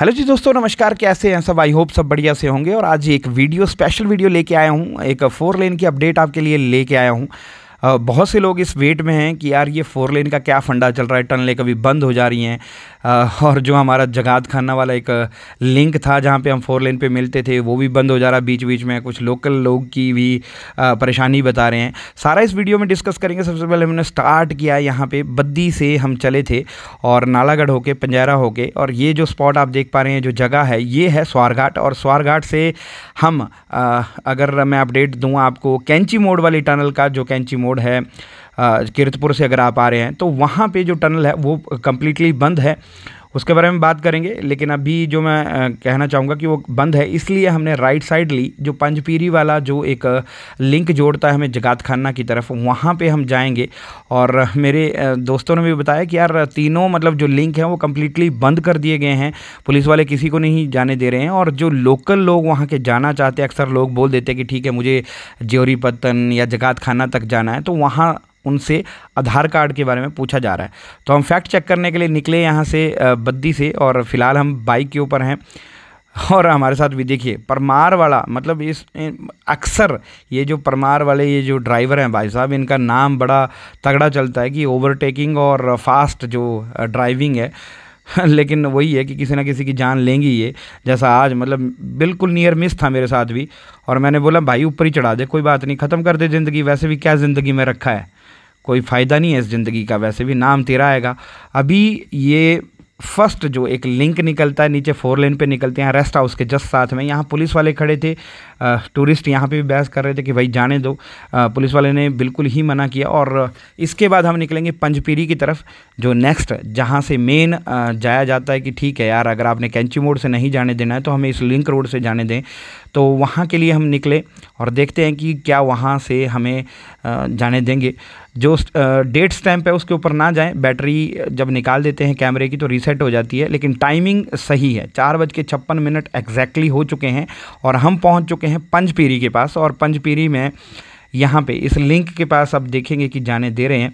hello जी दोस्तों नमस्कार कैसे हैं सब आई होप सब बढ़िया से होंगे और आज एक वीडियो स्पेशल वीडियो लेके आया हूँ एक फ़ोर लेन की अपडेट आपके लिए लेके आया हूँ बहुत से लोग इस वेट में हैं कि यार ये फोर लेन का क्या फंडा चल रहा है टनलें कभी बंद हो जा रही हैं और जो हमारा जगात खाना वाला एक लिंक था जहाँ पे हम फोर लेन पे मिलते थे वो भी बंद हो जा रहा बीच बीच में कुछ लोकल लोग की भी परेशानी बता रहे हैं सारा इस वीडियो में डिस्कस करेंगे सबसे पहले हमने स्टार्ट किया यहाँ पर बद्दी से हम चले थे और नालागढ़ होके पंजारा होके और ये जो स्पॉट आप देख पा रहे हैं जो जगह है ये है स्वारघाट और स्वारघाट से हम अगर मैं अपडेट दूँ आपको कैंची मोड़ वाली टनल का जो कैंची मोड़ मोड़ है कीरतपुर से अगर आप आ रहे हैं तो वहाँ पे जो टनल है वो कम्प्लीटली बंद है उसके बारे में बात करेंगे लेकिन अभी जो मैं कहना चाहूँगा कि वो बंद है इसलिए हमने राइट साइड ली जो पंजपीरी वाला जो एक लिंक जोड़ता है हमें जगात खाना की तरफ वहाँ पर हम जाएँगे और मेरे दोस्तों ने भी बताया कि यार तीनों मतलब जो लिंक हैं वो कम्प्लीटली बंद कर दिए गए हैं पुलिस वाले किसी को नहीं जाने दे रहे हैं और जो लोकल लोग वहाँ के जाना चाहते अक्सर लोग बोल देते हैं कि ठीक है मुझे ज्योरी या जगात खाना तक जाना है तो वहाँ उनसे आधार कार्ड के बारे में पूछा जा रहा है तो हम फैक्ट चेक करने के लिए निकले यहाँ से बद्दी से और फिलहाल हम बाइक के ऊपर हैं और हमारे साथ भी देखिए परमार वाला मतलब इस अक्सर ये जो परमार वाले ये जो ड्राइवर हैं भाई साहब इनका नाम बड़ा तगड़ा चलता है कि ओवरटेकिंग और फास्ट जो ड्राइविंग है लेकिन वही है कि किसी ना किसी की जान लेंगी ये जैसा आज मतलब बिल्कुल नियर मिस था मेरे साथ भी और मैंने बोला भाई ऊपर ही चढ़ा दे कोई बात नहीं ख़त्म कर दे ज़िंदगी वैसे भी क्या ज़िंदगी में रखा है कोई फ़ायदा नहीं है इस ज़िंदगी का वैसे भी नाम तेरा आएगा अभी ये फर्स्ट जो एक लिंक निकलता है नीचे फोर लेन पे निकलते हैं रेस्ट हाउस के जस्ट साथ में यहाँ पुलिस वाले खड़े थे टूरिस्ट यहाँ पे भी बहस कर रहे थे कि भाई जाने दो पुलिस वाले ने बिल्कुल ही मना किया और इसके बाद हम निकलेंगे पंजपीरी की तरफ जो नेक्स्ट जहाँ से मेन जाया जाता है कि ठीक है यार अगर आपने कैंची मोड़ से नहीं जाने देना है तो हमें इस लिंक रोड से जाने दें तो वहाँ के लिए हम निकले और देखते हैं कि क्या वहाँ से हमें जाने देंगे जो डेट स्टैम्प है उसके ऊपर ना जाएं बैटरी जब निकाल देते हैं कैमरे की तो रीसेट हो जाती है लेकिन टाइमिंग सही है चार बज के छप्पन मिनट एग्जैक्टली हो चुके हैं और हम पहुँच चुके हैं हैं पंजपीरी के पास और पंजपीरी में यहाँ पे इस लिंक के पास आप देखेंगे कि जाने दे रहे हैं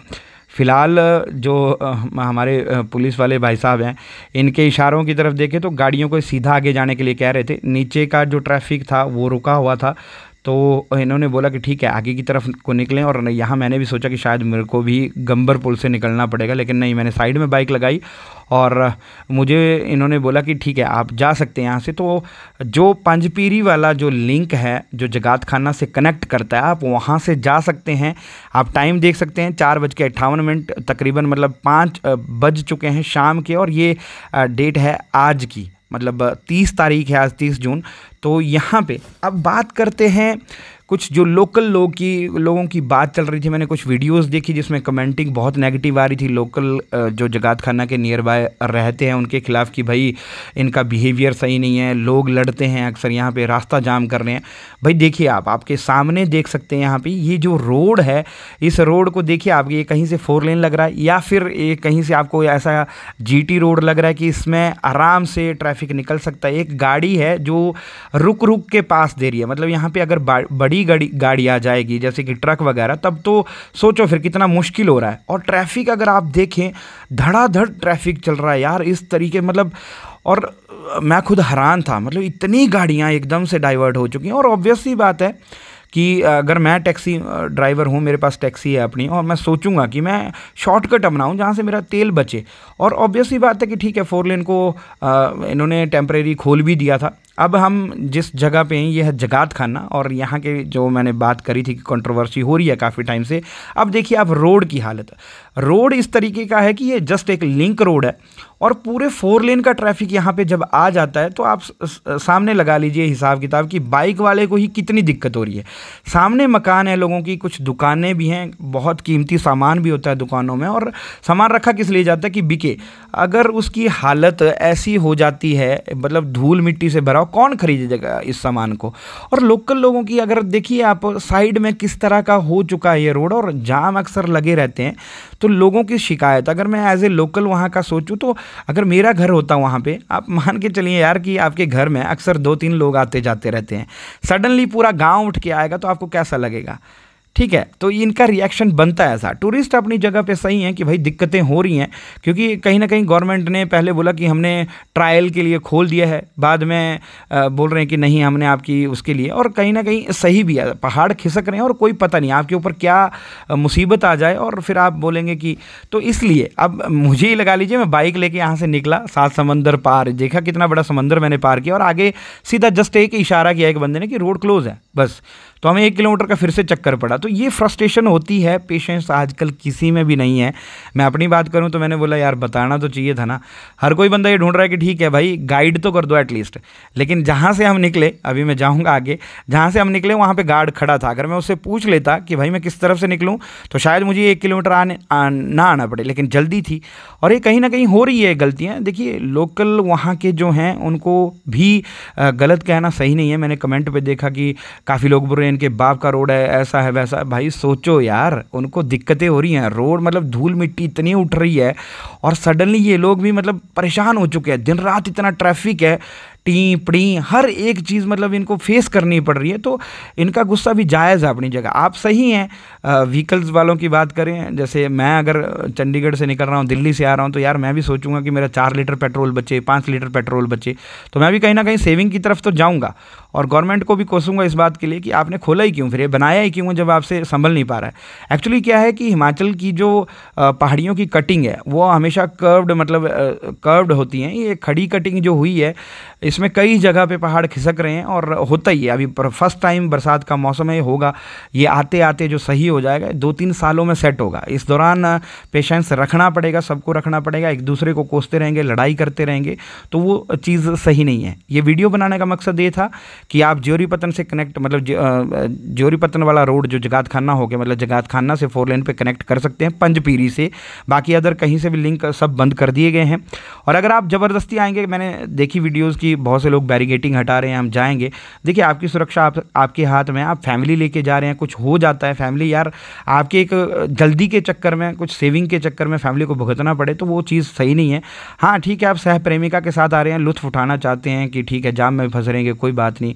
फ़िलहाल जो हमारे पुलिस वाले भाई साहब हैं इनके इशारों की तरफ देखें तो गाड़ियों को सीधा आगे जाने के लिए कह रहे थे नीचे का जो ट्रैफिक था वो रुका हुआ था तो इन्होंने बोला कि ठीक है आगे की तरफ को निकलें और यहाँ मैंने भी सोचा कि शायद मेरे को भी गंबर पुल से निकलना पड़ेगा लेकिन नहीं मैंने साइड में बाइक लगाई और मुझे इन्होंने बोला कि ठीक है आप जा सकते हैं यहाँ से तो जो पंजपीरी वाला जो लिंक है जो जगात खाना से कनेक्ट करता है आप वहाँ से जा सकते हैं आप टाइम देख सकते हैं चार बज के अट्ठावन मिनट तकरीबन मतलब पाँच बज चुके हैं शाम के और ये डेट है आज की मतलब तीस तारीख है आज तीस जून तो यहाँ पे अब बात करते हैं कुछ जो लोकल लोग की लोगों की बात चल रही थी मैंने कुछ वीडियोस देखी जिसमें कमेंटिंग बहुत नेगेटिव आ रही थी लोकल जो जगात खाना के नियर बाय रहते हैं उनके खिलाफ कि भाई इनका बिहेवियर सही नहीं है लोग लड़ते हैं अक्सर यहाँ पे रास्ता जाम कर रहे हैं भाई देखिए आप आपके सामने देख सकते हैं यहाँ पर ये जो रोड है इस रोड को देखिए आप ये कहीं से फोर लेन लग रहा है या फिर ये कहीं से आपको ऐसा जी रोड लग रहा है कि इसमें आराम से ट्रैफिक निकल सकता है एक गाड़ी है जो रुक रुक के पास दे रही है मतलब यहाँ पे अगर बड़ी गाड़ी गाड़ी आ जाएगी जैसे कि ट्रक वगैरह तब तो सोचो फिर कितना मुश्किल हो रहा है और ट्रैफिक अगर आप देखें धड़ाधड़ ट्रैफिक चल रहा है यार इस तरीके मतलब और मैं खुद हैरान था मतलब इतनी गाड़ियाँ एकदम से डाइवर्ट हो चुकी हैं और ऑब्वियसली बात है कि अगर मैं टैक्सी ड्राइवर हूँ मेरे पास टैक्सी है अपनी और मैं सोचूंगा कि मैं शॉर्टकट अपनाऊँ जहाँ से मेरा तेल बचे और ऑब्वियसली बात है कि ठीक है फोर लेन को इन्होंने टेम्प्रेरी खोल भी दिया था अब हम जिस जगह पे हैं ये है जगात खाना और यहाँ के जो मैंने बात करी थी कि कंट्रोवर्सी हो रही है काफ़ी टाइम से अब देखिए आप रोड की हालत रोड इस तरीके का है कि ये जस्ट एक लिंक रोड है और पूरे फोर लेन का ट्रैफिक यहाँ पे जब आ जाता है तो आप सामने लगा लीजिए हिसाब किताब कि बाइक वाले को ही कितनी दिक्कत हो रही है सामने मकान है लोगों की कुछ दुकानें भी हैं बहुत कीमती सामान भी होता है दुकानों में और सामान रखा किस लिए जाता है कि बिके अगर उसकी हालत ऐसी हो जाती है मतलब धूल मिट्टी से भरा अब कौन खरीदेगा इस सामान को और लोकल लोगों की अगर देखिए आप साइड में किस तरह का हो चुका है ये रोड और जाम अक्सर लगे रहते हैं तो लोगों की शिकायत अगर मैं एज ए लोकल वहाँ का सोचूँ तो अगर मेरा घर होता वहाँ पर आप मान के चलिए यार कि आपके घर में अक्सर दो तीन लोग आते जाते रहते हैं सडनली पूरा गाँव उठ के आएगा तो आपको कैसा लगेगा ठीक है तो इनका रिएक्शन बनता है ऐसा टूरिस्ट अपनी जगह पे सही हैं कि भाई दिक्कतें हो रही हैं क्योंकि कहीं ना कहीं गवर्नमेंट ने पहले बोला कि हमने ट्रायल के लिए खोल दिया है बाद में बोल रहे हैं कि नहीं हमने आपकी उसके लिए और कहीं ना कहीं सही भी है पहाड़ खिसक रहे हैं और कोई पता नहीं आपके ऊपर क्या मुसीबत आ जाए और फिर आप बोलेंगे कि तो इसलिए अब मुझे ही लगा लीजिए मैं बाइक लेके यहाँ से निकला सात समंदर पार देखा कितना बड़ा समंदर मैंने पार किया और आगे सीधा जस्ट एक इशारा किया एक बंदे ने कि रोड क्लोज़ है बस तो हमें एक किलोमीटर का फिर से चक्कर पड़ा तो ये फ्रस्ट्रेशन होती है पेशेंस आजकल किसी में भी नहीं है मैं अपनी बात करूँ तो मैंने बोला यार बताना तो चाहिए था ना हर कोई बंदा ये ढूंढ रहा है कि ठीक है भाई गाइड तो कर दो एटलीस्ट लेकिन जहाँ से हम निकले अभी मैं जाऊँगा आगे जहाँ से हम निकले वहाँ पर गार्ड खड़ा था अगर मैं उससे पूछ लेता कि भाई मैं किस तरफ से निकलूँ तो शायद मुझे एक किलोमीटर आने ना आना पड़े लेकिन जल्दी थी और ये कहीं ना कहीं हो रही है गलतियाँ देखिए लोकल वहाँ के जो हैं उनको भी गलत कहना सही नहीं है मैंने कमेंट पर देखा कि काफ़ी लोग बुरे रहे हैं इनके बाप का रोड है ऐसा है वैसा है भाई सोचो यार उनको दिक्कतें हो रही हैं रोड मतलब धूल मिट्टी इतनी उठ रही है और सडनली ये लोग भी मतलब परेशान हो चुके हैं दिन रात इतना ट्रैफिक है टी पड़ी हर एक चीज़ मतलब इनको फेस करनी पड़ रही है तो इनका गुस्सा भी जायज़ है अपनी जगह आप सही हैं व्हीकल्स वालों की बात करें जैसे मैं अगर चंडीगढ़ से निकल रहा हूँ दिल्ली से आ रहा हूँ तो यार मैं भी सोचूंगा कि मेरा चार लीटर पेट्रोल बचे पाँच लीटर पेट्रोल बचे तो मैं भी कहीं ना कहीं सेविंग की तरफ तो जाऊँगा और गवर्नमेंट को भी कोसूंगा इस बात के लिए कि आपने खोला ही क्यों फिर ये बनाया ही क्यों जब आपसे संभल नहीं पा रहा है एक्चुअली क्या है कि हिमाचल की जो पहाड़ियों की कटिंग है वो हमेशा कर्व्ड मतलब कर्व्ड होती हैं ये खड़ी कटिंग जो हुई है इसमें कई जगह पे पहाड़ खिसक रहे हैं और होता ही है अभी फर्स्ट टाइम बरसात का मौसम है होगा ये आते आते जो सही हो जाएगा दो तीन सालों में सेट होगा इस दौरान पेशेंस रखना पड़ेगा सबको रखना पड़ेगा एक दूसरे को कोसते रहेंगे लड़ाई करते रहेंगे तो वो चीज़ सही नहीं है ये वीडियो बनाने का मकसद ये था कि आप ज्योरी पतन से कनेक्ट मतलब ज्योरी पतन वाला रोड जो जगात खाना हो गया मतलब जगात खाना से फोर लेन पर कनेक्ट कर सकते हैं पंजपीरी से बाकी अदर कहीं से भी लिंक सब बंद कर दिए गए हैं और अगर आप ज़बरदस्ती आएंगे मैंने देखी वीडियोज़ की बहुत से लोग बैरिगेटिंग हटा रहे हैं हम जाएंगे देखिए आपकी सुरक्षा आप, आपके हाथ में आप फैमिली लेके जा रहे हैं कुछ हो जाता है फैमिली यार आपके एक जल्दी के चक्कर में कुछ सेविंग के चक्कर में फैमिली को भुगतना पड़े तो वो चीज़ सही नहीं है हाँ ठीक है आप सह प्रेमिका के साथ आ रहे हैं लुत्फ उठाना चाहते हैं कि ठीक है जाम में फंस रहेंगे कोई बात नहीं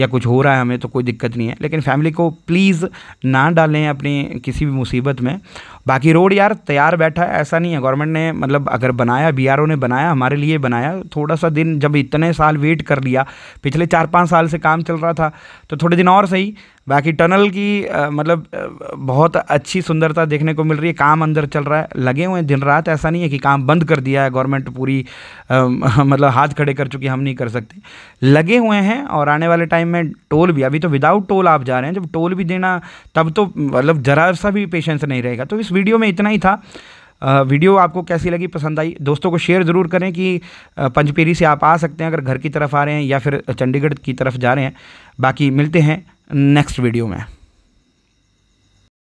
या कुछ हो रहा है हमें तो कोई दिक्कत नहीं है लेकिन फैमिली को प्लीज़ ना डालें अपनी किसी भी मुसीबत में बाकी रोड यार तैयार बैठा है ऐसा नहीं है गवर्नमेंट ने मतलब अगर बनाया बी ने बनाया हमारे लिए बनाया थोड़ा सा दिन जब इतने साल वेट कर लिया पिछले चार पाँच साल से काम चल रहा था तो थोड़े दिन और सही बाकी टनल की आ, मतलब बहुत अच्छी सुंदरता देखने को मिल रही है काम अंदर चल रहा है लगे हुए हैं दिन रात ऐसा नहीं है कि काम बंद कर दिया है गवर्नमेंट पूरी आ, मतलब हाथ खड़े कर चुकी हम नहीं कर सकते लगे हुए हैं और आने वाले टाइम में टोल भी अभी तो विदाउट टोल आप जा रहे हैं जब टोल भी देना तब तो मतलब ज़रा सा भी पेशेंस नहीं रहेगा तो इस वीडियो में इतना ही था वीडियो आपको कैसी लगी पसंद आई दोस्तों को शेयर ज़रूर करें कि पंचपेरी से आप आ सकते हैं अगर घर की तरफ आ रहे हैं या फिर चंडीगढ़ की तरफ जा रहे हैं बाकी मिलते हैं नेक्स्ट वीडियो में